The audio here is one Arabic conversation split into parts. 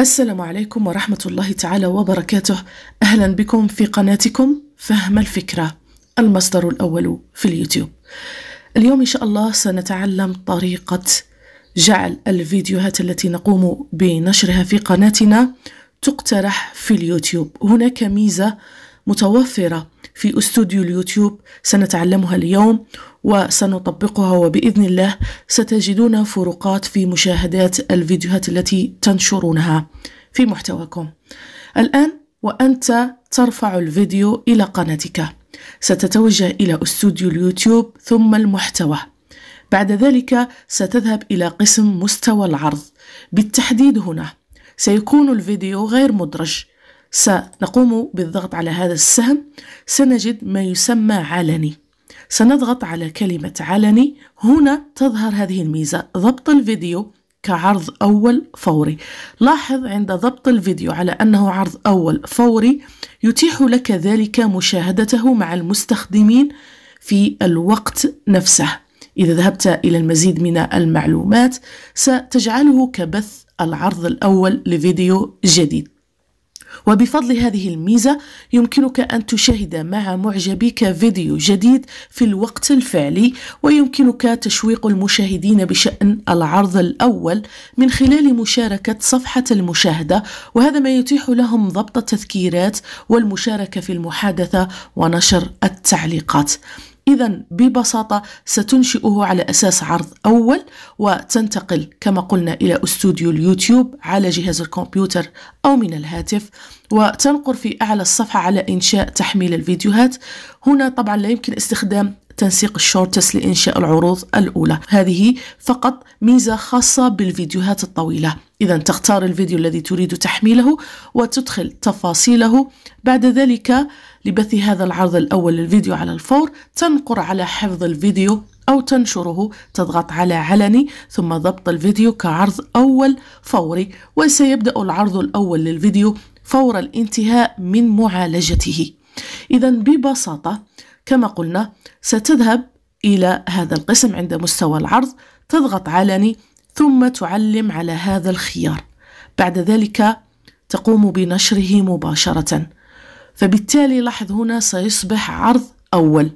السلام عليكم ورحمة الله تعالى وبركاته أهلا بكم في قناتكم فهم الفكرة المصدر الأول في اليوتيوب اليوم إن شاء الله سنتعلم طريقة جعل الفيديوهات التي نقوم بنشرها في قناتنا تقترح في اليوتيوب هناك ميزة متوفرة في استوديو اليوتيوب سنتعلمها اليوم وسنطبقها وبإذن الله ستجدون فروقات في مشاهدات الفيديوهات التي تنشرونها في محتواكم الآن وأنت ترفع الفيديو إلى قناتك ستتوجه إلى استوديو اليوتيوب ثم المحتوى بعد ذلك ستذهب إلى قسم مستوى العرض بالتحديد هنا سيكون الفيديو غير مدرج سنقوم بالضغط على هذا السهم سنجد ما يسمى علني سنضغط على كلمة علني هنا تظهر هذه الميزة ضبط الفيديو كعرض أول فوري لاحظ عند ضبط الفيديو على أنه عرض أول فوري يتيح لك ذلك مشاهدته مع المستخدمين في الوقت نفسه إذا ذهبت إلى المزيد من المعلومات ستجعله كبث العرض الأول لفيديو جديد وبفضل هذه الميزة يمكنك أن تشاهد مع معجبيك فيديو جديد في الوقت الفعلي ويمكنك تشويق المشاهدين بشأن العرض الأول من خلال مشاركة صفحة المشاهدة وهذا ما يتيح لهم ضبط التذكيرات والمشاركة في المحادثة ونشر التعليقات إذا ببساطة ستنشئه على أساس عرض أول وتنتقل كما قلنا إلى استوديو اليوتيوب على جهاز الكمبيوتر أو من الهاتف وتنقر في أعلى الصفحة على إنشاء تحميل الفيديوهات هنا طبعا لا يمكن استخدام تنسيق الشورتس لإنشاء العروض الأولى هذه فقط ميزة خاصة بالفيديوهات الطويلة إذا تختار الفيديو الذي تريد تحميله وتدخل تفاصيله بعد ذلك لبث هذا العرض الأول للفيديو على الفور تنقر على حفظ الفيديو أو تنشره تضغط على علني ثم ضبط الفيديو كعرض أول فوري وسيبدأ العرض الأول للفيديو فور الانتهاء من معالجته إذا ببساطة كما قلنا ستذهب إلى هذا القسم عند مستوى العرض تضغط علني ثم تعلم على هذا الخيار بعد ذلك تقوم بنشره مباشرة فبالتالي لاحظ هنا سيصبح عرض أول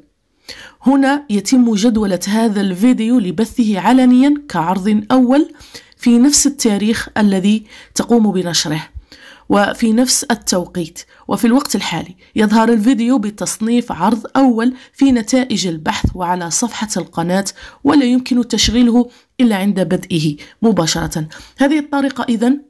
هنا يتم جدولة هذا الفيديو لبثه علنيا كعرض أول في نفس التاريخ الذي تقوم بنشره وفي نفس التوقيت وفي الوقت الحالي يظهر الفيديو بتصنيف عرض أول في نتائج البحث وعلى صفحة القناة ولا يمكن تشغيله إلا عند بدئه مباشرة هذه الطريقة إذن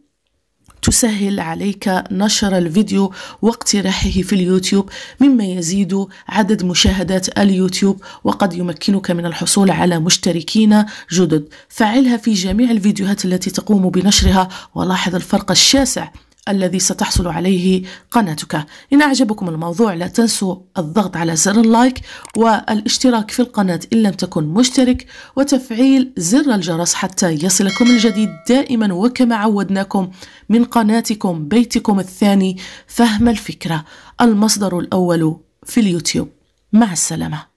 تسهل عليك نشر الفيديو واقتراحه في اليوتيوب مما يزيد عدد مشاهدات اليوتيوب وقد يمكنك من الحصول على مشتركين جدد فعلها في جميع الفيديوهات التي تقوم بنشرها ولاحظ الفرق الشاسع الذي ستحصل عليه قناتك إن أعجبكم الموضوع لا تنسوا الضغط على زر اللايك والاشتراك في القناة إن لم تكن مشترك وتفعيل زر الجرس حتى يصلكم الجديد دائما وكما عودناكم من قناتكم بيتكم الثاني فهم الفكرة المصدر الأول في اليوتيوب مع السلامه